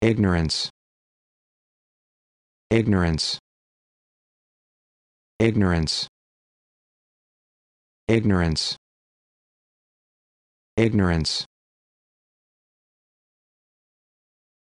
ignorance ignorance ignorance ignorance ignorance